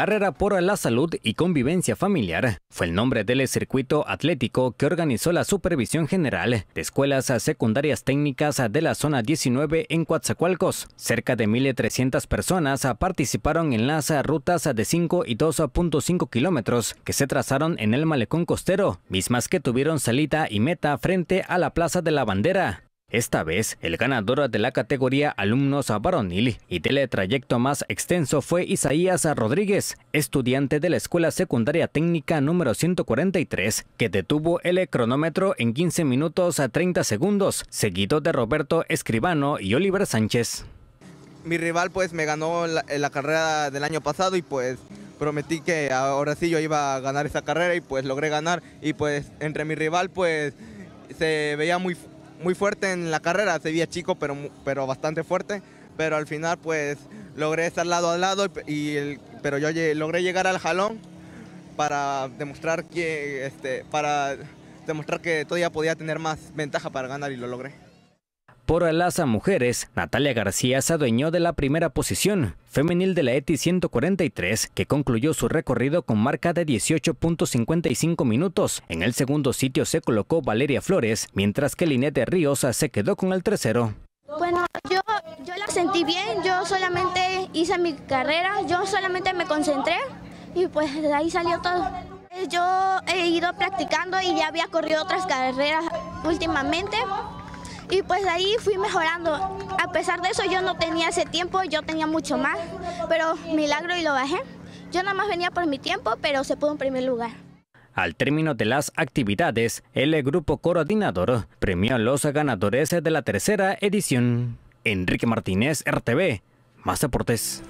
Carrera por la Salud y Convivencia Familiar fue el nombre del circuito atlético que organizó la Supervisión General de Escuelas Secundarias Técnicas de la Zona 19 en Coatzacoalcos. Cerca de 1.300 personas participaron en las rutas de 5 y 2.5 kilómetros que se trazaron en el malecón costero, mismas que tuvieron salida y meta frente a la Plaza de la Bandera. Esta vez, el ganador de la categoría Alumnos a Varonil y teletrayecto más extenso fue Isaías Rodríguez, estudiante de la Escuela Secundaria Técnica número 143, que detuvo el cronómetro en 15 minutos a 30 segundos, seguido de Roberto Escribano y Oliver Sánchez. Mi rival pues me ganó la, eh, la carrera del año pasado y pues prometí que ahora sí yo iba a ganar esa carrera y pues logré ganar y pues entre mi rival pues se veía muy muy fuerte en la carrera, se veía chico, pero, pero bastante fuerte. Pero al final, pues logré estar lado a lado, y pero yo logré llegar al jalón para demostrar que, este, para demostrar que todavía podía tener más ventaja para ganar y lo logré. Por a mujeres, Natalia García se adueñó de la primera posición femenil de la ETI 143, que concluyó su recorrido con marca de 18.55 minutos. En el segundo sitio se colocó Valeria Flores, mientras que Linette Ríos se quedó con el tercero. Bueno, yo, yo la sentí bien, yo solamente hice mi carrera, yo solamente me concentré y pues de ahí salió todo. Yo he ido practicando y ya había corrido otras carreras últimamente, y pues ahí fui mejorando. A pesar de eso yo no tenía ese tiempo, yo tenía mucho más, pero milagro y lo bajé. Yo nada más venía por mi tiempo, pero se pudo en primer lugar. Al término de las actividades, el grupo coordinador premió a los ganadores de la tercera edición. Enrique Martínez, RTV. Más deportes.